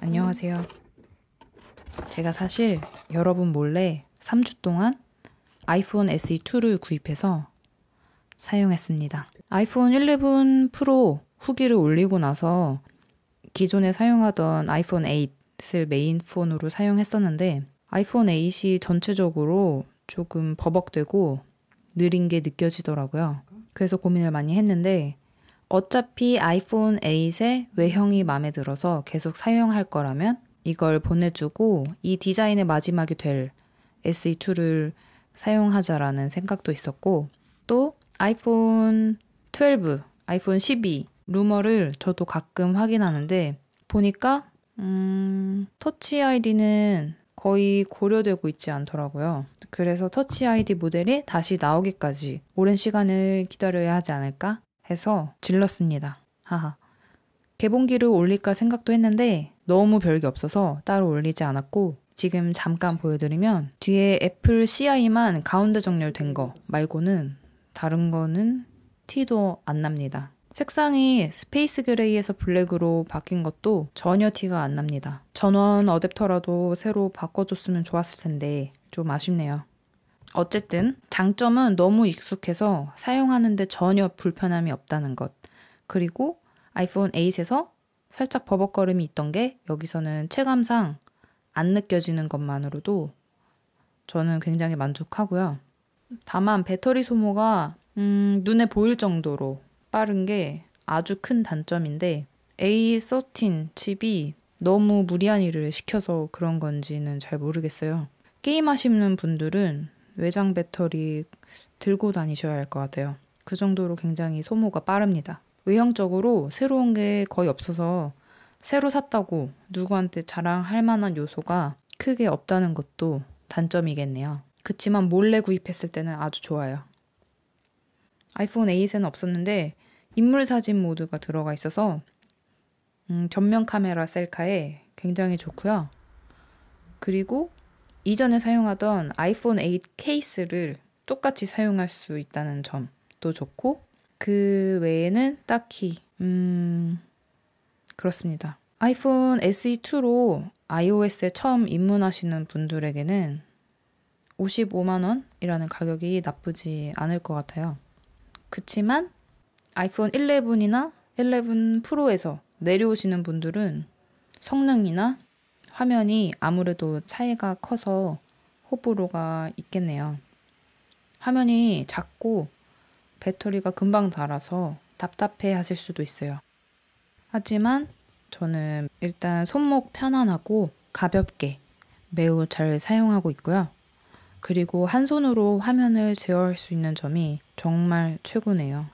안녕하세요. 제가 사실 여러분 몰래 3주 동안 아이폰 SE2를 구입해서 사용했습니다. 아이폰 11 프로 후기를 올리고 나서 기존에 사용하던 아이폰 8을 메인 폰으로 사용했었는데 아이폰 8이 전체적으로 조금 버벅되고 느린 게 느껴지더라고요. 그래서 고민을 많이 했는데 어차피 아이폰 8의 외형이 마음에 들어서 계속 사용할 거라면 이걸 보내주고 이 디자인의 마지막이 될 SE2를 사용하자라는 생각도 있었고 또 아이폰 12, 아이폰 12 루머를 저도 가끔 확인하는데 보니까 음, 터치 아이디는 거의 고려되고 있지 않더라고요. 그래서 터치 아이디 모델이 다시 나오기까지 오랜 시간을 기다려야 하지 않을까? 해서 질렀습니다. 하하. 개봉기를 올릴까 생각도 했는데 너무 별게 없어서 따로 올리지 않았고 지금 잠깐 보여드리면 뒤에 애플 CI만 가운데 정렬된 거 말고는 다른 거는 티도 안 납니다. 색상이 스페이스 그레이에서 블랙으로 바뀐 것도 전혀 티가 안 납니다. 전원 어댑터라도 새로 바꿔줬으면 좋았을 텐데 좀 아쉽네요. 어쨌든 장점은 너무 익숙해서 사용하는데 전혀 불편함이 없다는 것. 그리고 아이폰 8에서 살짝 버벅거림이 있던 게 여기서는 체감상 안 느껴지는 것만으로도 저는 굉장히 만족하고요. 다만 배터리 소모가 음, 눈에 보일 정도로 빠른 게 아주 큰 단점인데 A13 칩이 너무 무리한 일을 시켜서 그런 건지는 잘 모르겠어요. 게임하시는 분들은 외장 배터리 들고 다니셔야 할 것 같아요. 그 정도로 굉장히 소모가 빠릅니다. 외형적으로 새로운 게 거의 없어서 새로 샀다고 누구한테 자랑할 만한 요소가 크게 없다는 것도 단점이겠네요. 그치만 몰래 구입했을 때는 아주 좋아요. 아이폰 8에는 없었는데 인물 사진 모드가 들어가 있어서 음, 전면 카메라 셀카에 굉장히 좋고요. 그리고 이전에 사용하던 아이폰 8 케이스를 똑같이 사용할 수 있다는 점도 좋고 그 외에는 딱히 음 그렇습니다. 아이폰 SE2로 iOS에 처음 입문하시는 분들에게는 55만 원이라는 가격이 나쁘지 않을 것 같아요. 그치만 아이폰 11이나 11 프로에서 내려오시는 분들은 성능이나 화면이 아무래도 차이가 커서 호불호가 있겠네요. 화면이 작고 배터리가 금방 닳아서 답답해 하실 수도 있어요. 하지만 저는 일단 손목 편안하고 가볍게 매우 잘 사용하고 있고요. 그리고 한 손으로 화면을 제어할 수 있는 점이 정말 최고네요.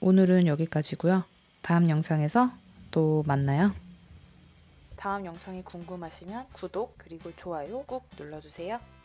오늘은 여기까지고요. 다음 영상에서 또 만나요. 다음 영상이 궁금하시면 구독 그리고 좋아요 꾹 눌러주세요.